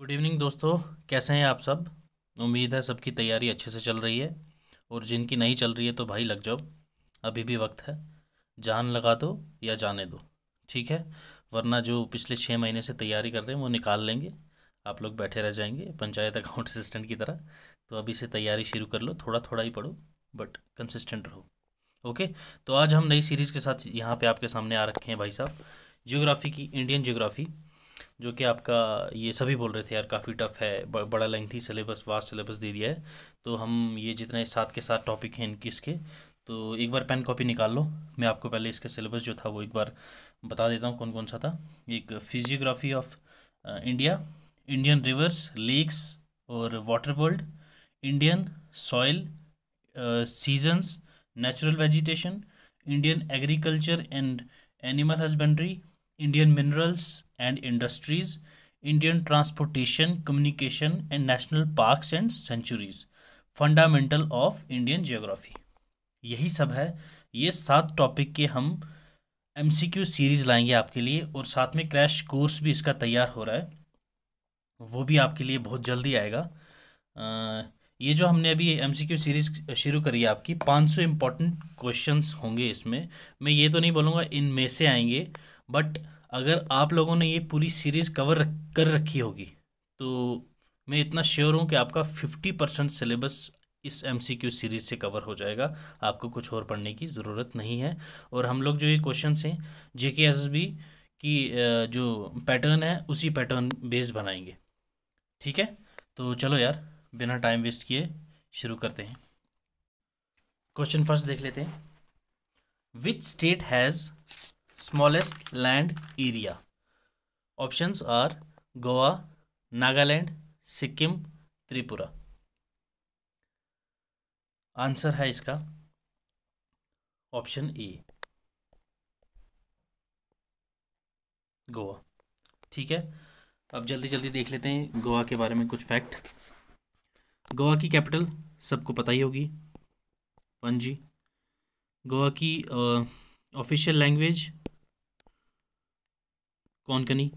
Good evening दोस्तों कैसे हैं आप सब उम्मीद है सबकी तैयारी अच्छे से चल रही है और जिनकी नहीं चल रही है तो भाई लग जाओ अभी भी वक्त है जान लगा दो या जाने दो ठीक है वरना जो पिछले छः महीने से तैयारी कर रहे हैं वो निकाल लेंगे आप लोग बैठे रह जाएंगे पंचायत अकाउंट असिस्टेंट की तरह तो अभी से तैयारी शुरू कर लो थोड़ा थोड़ा ही पढ़ो बट कंसिस्टेंट रहो ओके तो आज हम नई सीरीज़ के साथ यहाँ पे आपके सामने आ रखे हैं भाई साहब जियोग्राफी की इंडियन जियोग्राफी जो कि आपका ये सभी बोल रहे थे यार काफ़ी टफ है बड़ा लेंथी सिलेबस वास्ट सिलेबस दे दिया है तो हम ये जितने साथ के साथ टॉपिक हैं इनके इसके तो एक बार पेन कॉपी निकाल लो मैं आपको पहले इसका सिलेबस जो था वो एक बार बता देता हूँ कौन कौन सा था एक physiography of India Indian rivers lakes और water world Indian soil seasons natural vegetation Indian agriculture and animal husbandry Indian minerals and industries Indian transportation communication and national parks and sanctuaries fundamental of Indian geography यही सब है ये सात topic के हम M series लाएंगे आपके लिए और साथ में क्रैश कोर्स भी इसका तैयार हो रहा है वो भी आपके लिए बहुत जल्दी आएगा आ, ये जो हमने अभी एम सीरीज़ शुरू करी है आपकी 500 सौ इंपॉर्टेंट क्वेश्चन होंगे इसमें मैं ये तो नहीं बोलूँगा इन में से आएंगे बट अगर आप लोगों ने ये पूरी सीरीज़ कवर रख, कर रखी होगी तो मैं इतना श्योर हूँ कि आपका फिफ्टी परसेंट सिलेबस इस एम सी क्यू सीरीज़ से कवर हो जाएगा आपको कुछ और पढ़ने की ज़रूरत नहीं है और हम लोग जो ये क्वेश्चन हैं जे के एस बी की जो पैटर्न है उसी पैटर्न बेस्ड बनाएंगे ठीक है तो चलो यार बिना टाइम वेस्ट किए शुरू करते हैं क्वेश्चन फर्स्ट देख लेते हैं which state has smallest land area options are goa nagaland Sikkim Tripura answer है इसका ऑप्शन ए गोवा ठीक है अब जल्दी जल्दी देख लेते हैं गोवा के बारे में कुछ फैक्ट गोवा की कैपिटल सबको पता ही होगी पणजी गोवा की आ, ऑफिशियल लैंग्वेज कौनकनी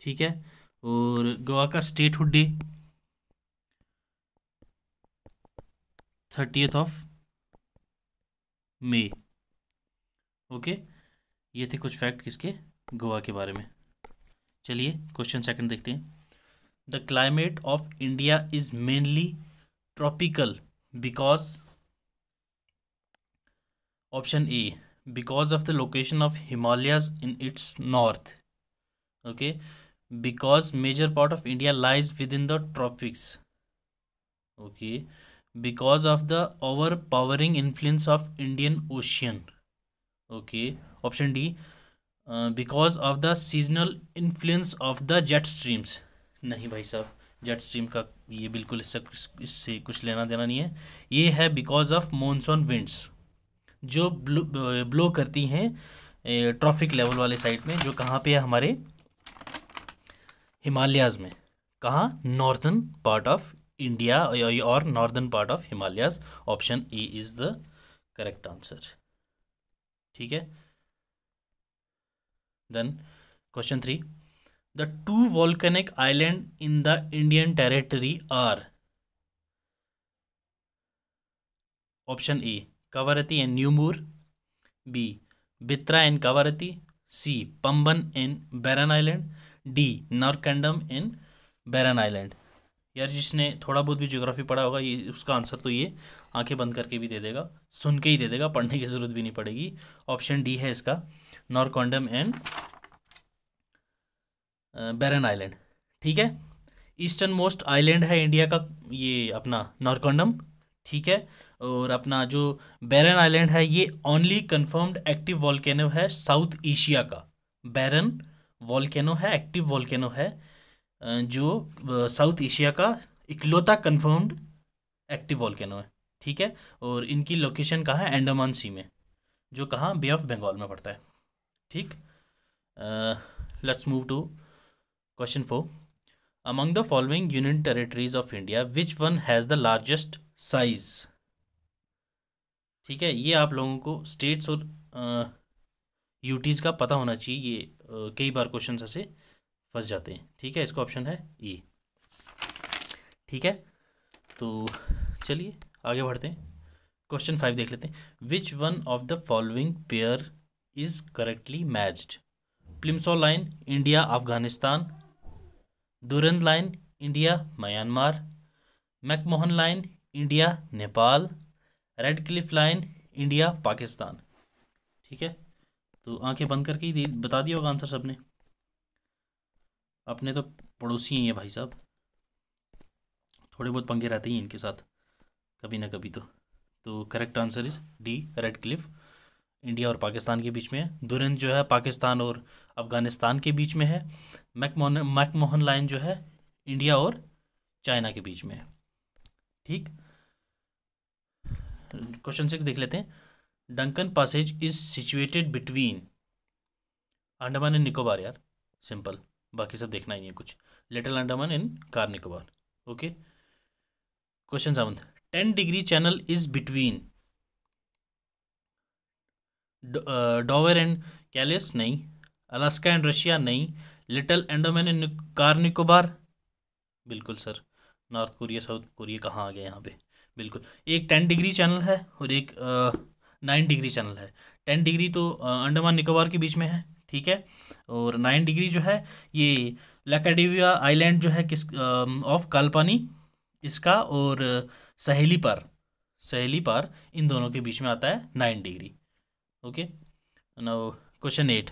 ठीक है और गोवा का statehood day thirtieth of May okay ये थे कुछ फैक्ट किसके गोवा के बारे में चलिए क्वेश्चन सेकंड देखते हैं the climate of India is mainly tropical because option A because of the location of Himalayas in its north okay because major part of India lies within the tropics okay because of the overpowering influence of Indian Ocean okay option D because of the seasonal influence of the jet streams नहीं भाई साहब jet stream का ये बिल्कुल इससे इससे कुछ लेना देना नहीं है ये है बिकॉज ऑफ मॉनसून विंड्स जो ब्लो ब्लो करती हैं ट्रॉफिक लेवल वाले साइड में जो कहाँ पे है हमारे हिमालयाज़ में कहाँ नॉर्थन पार्ट ऑफ इंडिया और northern part of Himalayas option A is the correct answer ठीक है then question three the two volcanic island in the Indian territory are option A Kavaratti and New Moore B Bitra and Kavaratti C Pamban and Barren Island D Narcondam and Barren Island यार जिसने थोड़ा बहुत भी geography पढ़ा होगा ये उसका आंसर तो ये आंखें बंद करके भी दे देगा सुन के ही दे देगा पढ़ने की ज़रूरत भी नहीं पड़ेगी ऑप्शन डी है इसका नॉर्कॉन्डम एंड बैरन आइलैंड ठीक है ईस्टर्न मोस्ट आइलैंड है इंडिया का ये अपना नॉर्कॉन्डम ठीक है और अपना जो बैरन आइलैंड है ये ओनली कंफर्म्ड एक्टिव वॉल्केनो है साउथ एशिया का बैरन वॉल्केनो है एक्टिव वॉल्केनो है जो साउथ एशिया का इकलौता कंफर्म्ड एक्टिव वॉल्केनो है ठीक है और इनकी लोकेशन कहाँ है एंडमान सी में जो कहाँ बे ऑफ बंगाल में पड़ता है ठीक let's move to question four among the following union territories of India which one has the largest size ठीक है ये आप लोगों को स्टेट्स और यूटीज़ का पता होना चाहिए ये आ, कई बार क्वेश्चन ऐसे फंस जाते हैं ठीक है इसका ऑप्शन है ई ठीक है तो चलिए आगे बढ़ते हैं क्वेश्चन फाइव देख लेते हैं which one of the following pair is correctly matched Plimsoll line India Afghanistan Durand line India Myanmar McMahon line India Nepal Radcliffe line India Pakistan ठीक है तो आंखें बंद करके ही बता दिया होगा आंसर सबने अपने तो पड़ोसी हैं ये भाई साहब थोड़े बहुत पंखे रहते ही इनके साथ कभी ना कभी तो तो correct answer is D Radcliffe India और पाकिस्तान के बीच में है दुरंत जो है पाकिस्तान और अफ़गानिस्तान के बीच में है मैकमोहन मैकमोहन लाइन जो है इंडिया और चाइना के बीच में है ठीक क्वेश्चन सिक्स देख लेते हैं Duncan passage is situated between Andaman and Nicobar यार सिंपल बाकी सब देखना ही है कुछ little Andaman and Car Nicobar okay question seven ten degree channel is between Dover and Calais नहीं अलास्का एंड रशिया नहीं लिटल एंडोमैन एंड कार निकोबार बिल्कुल sir North Korea South Korea कहाँ आ गया यहाँ पे बिल्कुल एक टेन डिग्री चैनल है और एक नाइन डिग्री चैनल है टेन डिग्री तो अंडमान निकोबार के बीच में है ठीक है और नाइन डिग्री जो है ये लैकेडिविया आइलैंड जो है किस ऑफ कालपानी इसका और सहेली पार सहेली पार इन दोनों के बीच में आता है nine degree okay now question eight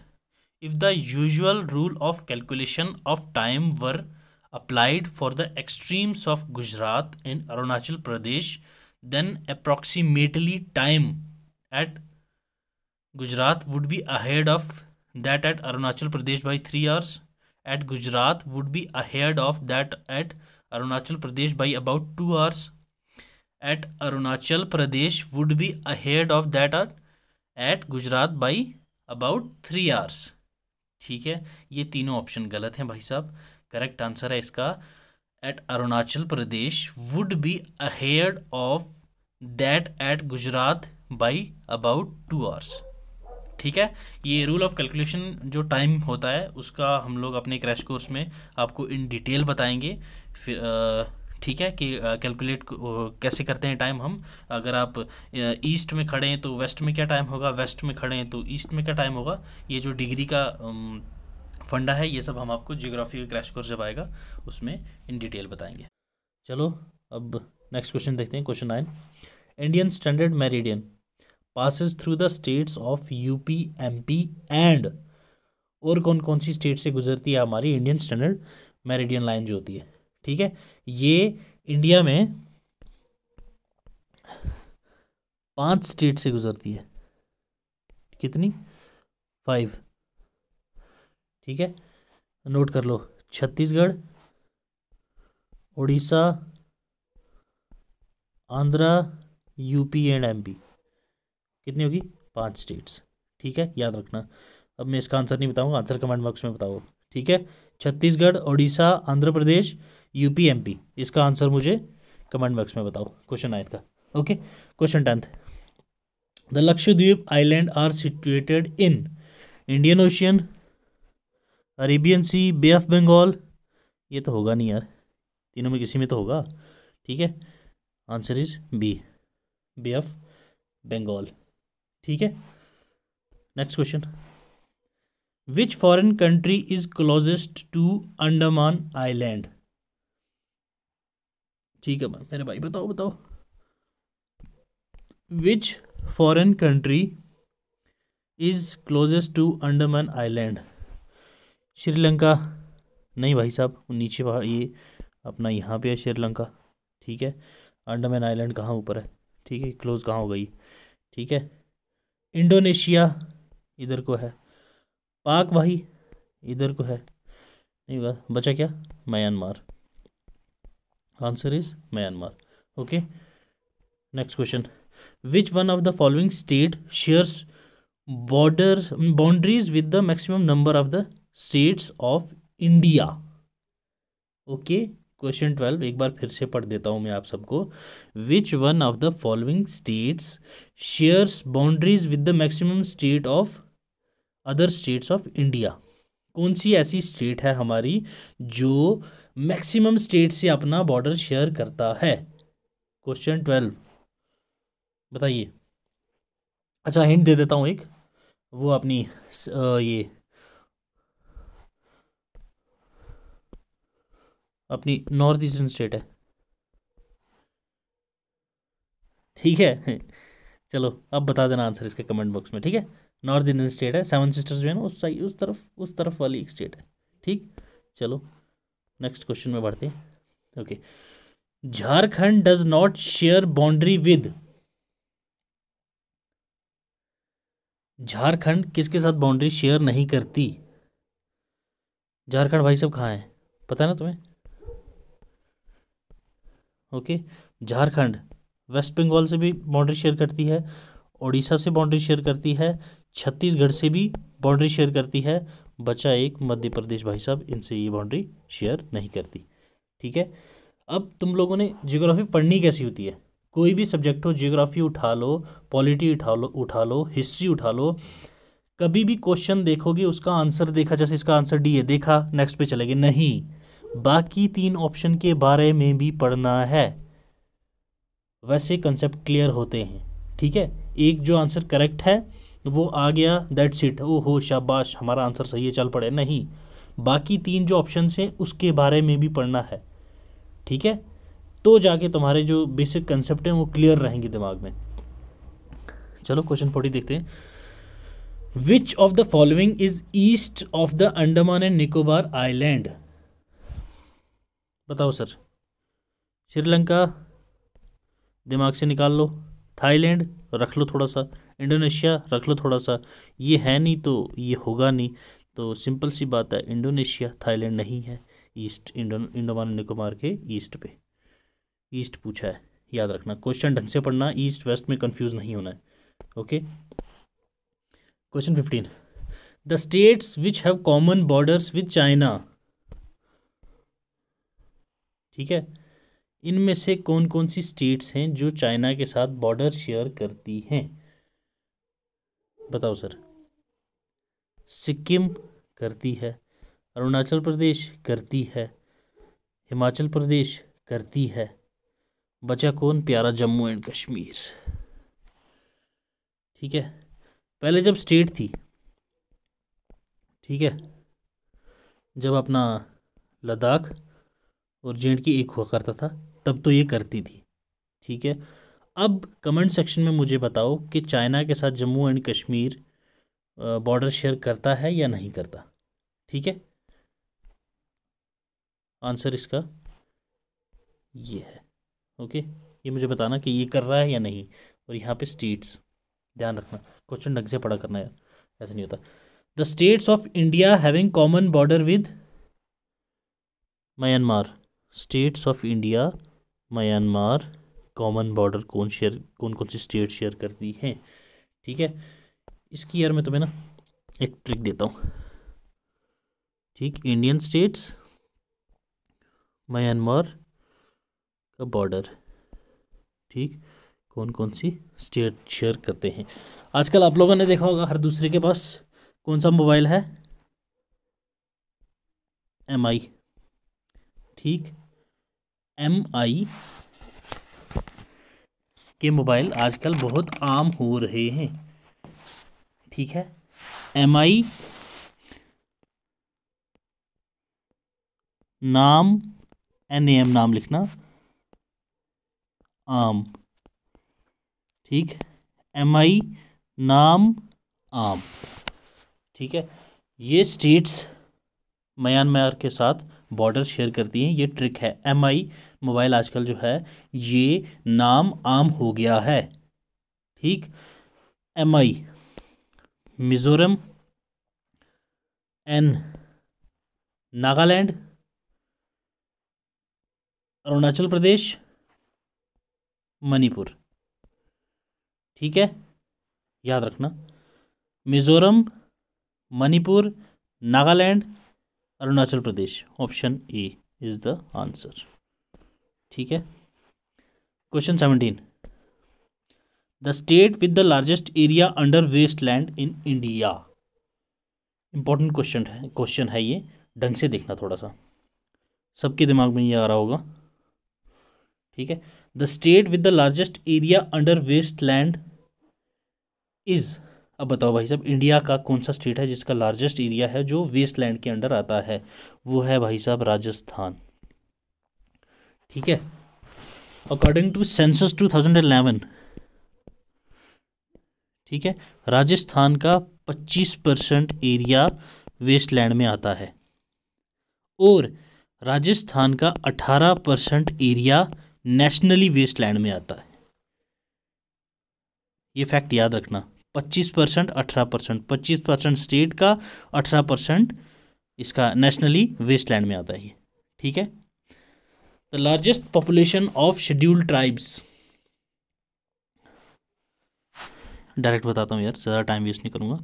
if the usual rule of calculation of time were applied for the extremes of Gujarat and Arunachal Pradesh, then approximately time at Gujarat would be ahead of that at Arunachal Pradesh by 3 hours. At Gujarat would be ahead of that at Arunachal Pradesh by about 2 hours. At Arunachal Pradesh would be ahead of that at, at Gujarat by about three hours ठीक है ये तीनों option गलत हैं भाई साहब correct answer है इसका at Arunachal Pradesh would be ahead of that at Gujarat by about two hours ठीक है ये रूल ऑफ कैलकुलेशन जो टाइम होता है उसका हम लोग अपने क्रैश कोर्स में आपको इन डिटेल बताएंगे फिर ठीक है कि कैलकुलेट कैसे करते हैं टाइम हम अगर आप ईस्ट में खड़े हैं तो वेस्ट में क्या टाइम होगा वेस्ट में खड़े हैं तो ईस्ट में क्या टाइम होगा ये जो डिग्री का फंडा है ये सब हम आपको जियोग्राफी का क्रैश कोर्स जब आएगा उसमें इन डिटेल बताएंगे चलो अब नेक्स्ट क्वेश्चन देखते हैं question nine Indian standard meridian passes through the states of UP MP and और कौन कौन सी स्टेट से गुजरती है हमारी इंडियन स्टैंडर्ड मेरिडियन लाइन जो होती है ठीक है ये इंडिया में पांच स्टेट से गुजरती है कितनी फाइव ठीक है नोट कर लो Chhattisgarh Orissa Andhra UP and MP कितनी होगी पांच स्टेट्स ठीक है याद रखना अब मैं इसका आंसर नहीं बताऊंगा आंसर कमेंट बॉक्स में बताओ ठीक है छत्तीसगढ़ उड़ीसा आंध्र प्रदेश यूपी एमपी इसका आंसर मुझे कमेंट बॉक्स में बताओ क्वेश्चन नाइन्थ का okay question tenth the Lakshadweep island are situated in Indian ocean Arabian sea bay of Bengal ये तो होगा नहीं यार तीनों में किसी में तो होगा ठीक है answer is B bay of Bengal ठीक है next question which foreign country is closest to Andaman island ठीक है मेरे भाई बताओ बताओ which foreign country is closest to Andaman island Sri Lanka नहीं भाई साहब नीचे ये अपना यहाँ पे है श्रीलंका ठीक है अंडमान आइलैंड कहाँ ऊपर है ठीक है क्लोज़ कहाँ हो गई ठीक है इंडोनेशिया इधर को है पाक भाई इधर को है नहीं होगा बचा क्या Myanmar answer is Myanmar okay next question which one of the following state shares border boundaries with the maximum number of the states of India okay question twelve एक बार फिर से पढ़ देता हूं मैं आप सबको which one of the following states shares boundaries with the maximum state of other states of India कौन सी ऐसी स्टेट है हमारी जो मैक्सिमम स्टेट से अपना बॉर्डर शेयर करता है क्वेश्चन ट्वेल्व बताइए अच्छा हिंट दे देता हूँ एक वो अपनी ये अपनी नॉर्थ ईस्टर्न स्टेट है ठीक है चलो अब बता देना आंसर इसके कमेंट बॉक्स में ठीक है नॉर्थ इंडियन स्टेट है सेवन सिस्टर्स जो है ना उस साइड उस तरफ उस तरफ वाली एक स्टेट है ठीक चलो नेक्स्ट क्वेश्चन में बढ़ते हैं okay Jharkhand does not share boundary with Jharkhand किसके साथ बाउंड्री शेयर नहीं करती झारखंड भाई सब कहाँ है पता है ना तुम्हें ओके झारखंड वेस्ट बंगाल से भी बाउंड्री शेयर करती है उड़ीसा से बाउंड्री शेयर करती है छत्तीसगढ़ से भी बाउंड्री शेयर करती है बचा एक मध्य प्रदेश भाई साहब इनसे ये बाउंड्री शेयर नहीं करती ठीक है अब तुम लोगों ने जियोग्राफी पढ़नी कैसी होती है कोई भी सब्जेक्ट हो जियोग्राफी उठा लो पॉलिटी उठा लो उठा लो हिस्ट्री उठा लो कभी भी क्वेश्चन देखोगे उसका आंसर देखा जैसे इसका आंसर डी है देखा नेक्स्ट पे चले गए नहीं बाकी तीन ऑप्शन के बारे में भी पढ़ना है वैसे कंसेप्ट क्लियर होते हैं ठीक है एक जो आंसर करेक्ट है वो आ गया दैट्स इट ओ हो शाबाश हमारा आंसर सही है चल पड़े नहीं बाकी तीन जो ऑप्शन हैं उसके बारे में भी पढ़ना है ठीक है तो जाके तुम्हारे जो बेसिक कंसेप्ट हैं वो क्लियर रहेंगे दिमाग में चलो क्वेश्चन फोर्टी देखते हैं which of the following is east of the Andaman and Nicobar island बताओ सर श्रीलंका दिमाग से निकाल लो थाईलैंड रख लो थोड़ा सा इंडोनेशिया रख लो थोड़ा सा ये है नहीं तो ये होगा नहीं तो सिंपल सी बात है इंडोनेशिया थाईलैंड नहीं है ईस्ट इंडो इंडोमान निकोबार के ईस्ट पे ईस्ट पूछा है याद रखना क्वेश्चन ढंग से पढ़ना ईस्ट वेस्ट में कंफ्यूज नहीं होना है okay question fifteen the states which have common borders with China ठीक है इनमें से कौन कौन सी स्टेट्स हैं जो चाइना के साथ बॉर्डर शेयर करती हैं बताओ सर सिक्किम करती है अरुणाचल प्रदेश करती है हिमाचल प्रदेश करती है बचा कौन प्यारा जम्मू एंड कश्मीर ठीक है पहले जब स्टेट थी ठीक है जब अपना लद्दाख और जे की एक हुआ करता था तब तो ये करती थी ठीक है अब कमेंट सेक्शन में मुझे बताओ कि चाइना के साथ Jammu and Kashmir border share करता है या नहीं करता ठीक है आंसर इसका ये है ओके ये मुझे बताना कि ये कर रहा है या नहीं और यहाँ पे स्टेट्स ध्यान रखना क्वेश्चन ढंग से पढ़ा करना यार ऐसा नहीं होता the states of India having common border with Myanmar states of India Myanmar common border कौन शेयर कौन कौन सी स्टेट शेयर करती हैं ठीक है इसकी यार मैं तुम्हें ना एक ट्रिक देता हूँ ठीक इंडियन स्टेट्स म्यांमार का बॉर्डर ठीक कौन कौन सी स्टेट शेयर करते हैं आजकल आप लोगों ने देखा होगा हर दूसरे के पास कौन सा मोबाइल है एम आई ठीक एम आई के मोबाइल आजकल बहुत आम हो रहे हैं ठीक है एम आई नाम एन एम नाम लिखना आम ठीक एम आई नाम आम ठीक है ये स्टेट्स म्यांमार के साथ बॉर्डर शेयर करती हैं ये ट्रिक है एम आई मोबाइल आजकल जो है ये नाम आम हो गया है ठीक M I Mizoram N Nagaland Arunachal Pradesh Manipur ठीक है याद रखना Mizoram Manipur Nagaland Arunachal Pradesh option A is the answer ठीक है question seventeen the state with the largest area under waste land in India important question है क्वेश्चन है ये ढंग से देखना थोड़ा सा सबके दिमाग में ये आ रहा होगा ठीक है the state with the largest area under waste land is अब बताओ भाई साहब इंडिया का कौन सा स्टेट है जिसका लार्जेस्ट एरिया है जो वेस्ट लैंड के अंडर आता है वो है भाई साहब राजस्थान ठीक है अकॉर्डिंग टू सेंसस 2011 ठीक है राजस्थान का 25 परसेंट एरिया वेस्ट लैंड में आता है और राजस्थान का 18 percent area nationally waste land में आता है ये फैक्ट याद रखना पच्चीस परसेंट अठारह परसेंट पच्चीस परसेंट स्टेट का अठारह परसेंट इसका नेशनली वेस्टलैंड में आता है ये ठीक है the largest population of scheduled tribes direct बताता हूँ यार ज़्यादा टाइम वेस्ट नहीं करूँगा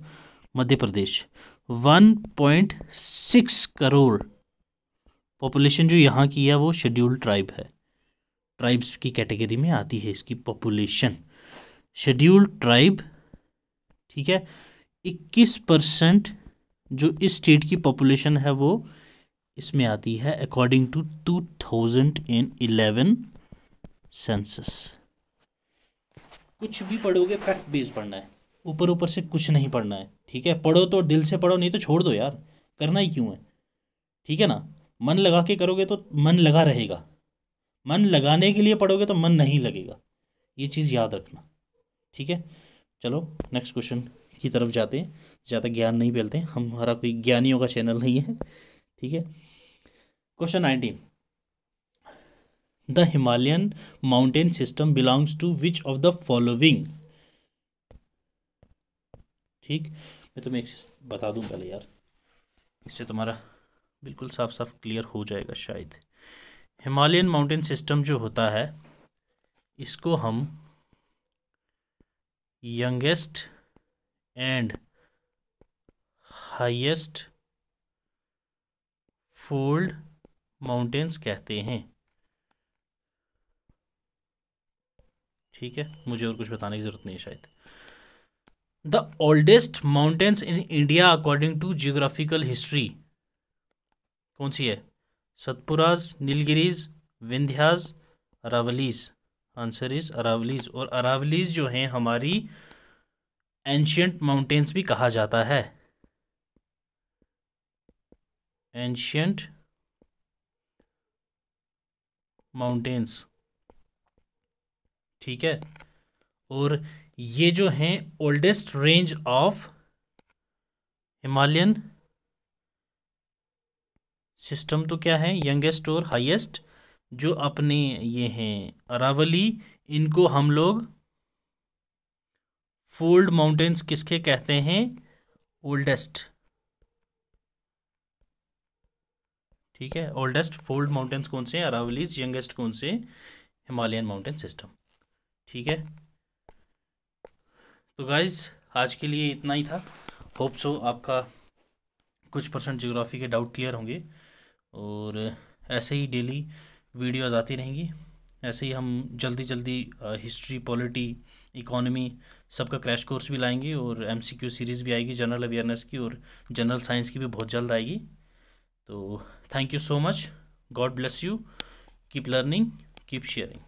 Madhya Pradesh one point six crore population जो यहाँ की है वो शेड्यूल्ड ट्राइब है ट्राइब्स की कैटेगरी में आती है इसकी पॉपुलेशन शेड्यूल्ड ट्राइब ठीक है इक्कीस परसेंट जो इस स्टेट की पॉपुलेशन है वो इसमें आती है according to two thousand and eleven census कुछ भी पढ़ोगे फैक्ट बेस पढ़ना है ऊपर ऊपर से कुछ नहीं पढ़ना है ठीक है पढ़ो तो दिल से पढ़ो नहीं तो छोड़ दो यार करना ही क्यों है ठीक है ना मन लगा के करोगे तो मन लगा रहेगा मन लगाने के लिए पढ़ोगे तो मन नहीं लगेगा ये चीज़ याद रखना ठीक है चलो नेक्स्ट क्वेश्चन की तरफ जाते हैं ज़्यादा ज्ञान नहीं फैलते हमारा कोई ज्ञानियों का चैनल नहीं है ठीक है question nineteen the Himalayan mountain system belongs to which of the following ठीक मैं तुम्हें एक बता दूं पहले यार इससे तुम्हारा बिल्कुल साफ साफ क्लियर हो जाएगा शायद हिमालयन माउंटेन सिस्टम जो होता है इसको हम youngest and highest fold mountains कहते हैं ठीक है मुझे और कुछ बताने की जरूरत नहीं है शायद the oldest mountains in India according to geographical history कौन सी है सतपुराज नीलगिरीज विंध्याज रावलीज आंसर इज़ अरावलीज और अरावलीज जो हैं हमारी एंशियंट माउंटेन्स भी कहा जाता है एंशियंट माउंटेन्स ठीक है और ये जो हैं oldest range of Himalayan system तो क्या है यंगेस्ट और हाईएस्ट जो अपने ये हैं अरावली इनको हम लोग फोल्ड माउंटेन्स किसके कहते हैं ओल्डेस्ट ठीक है ओल्डेस्ट फोल्ड माउंटेन्स कौन से हैं अरावलीज यंगेस्ट कौन से हिमालयन माउंटेन सिस्टम ठीक है तो गाइज आज के लिए इतना ही था होप सो आपका कुछ परसेंट ज्योग्राफी के डाउट क्लियर होंगे और ऐसे ही डेली वीडियोज़ आती रहेंगी ऐसे ही हम जल्दी जल्दी हिस्ट्री पॉलिटी इकोनॉमी सबका क्रैश कोर्स भी लाएंगे और एमसीक्यू सीरीज़ भी आएगी जनरल अवेयरनेस की और जनरल साइंस की भी बहुत जल्द आएगी तो thank you so much God bless you keep learning keep sharing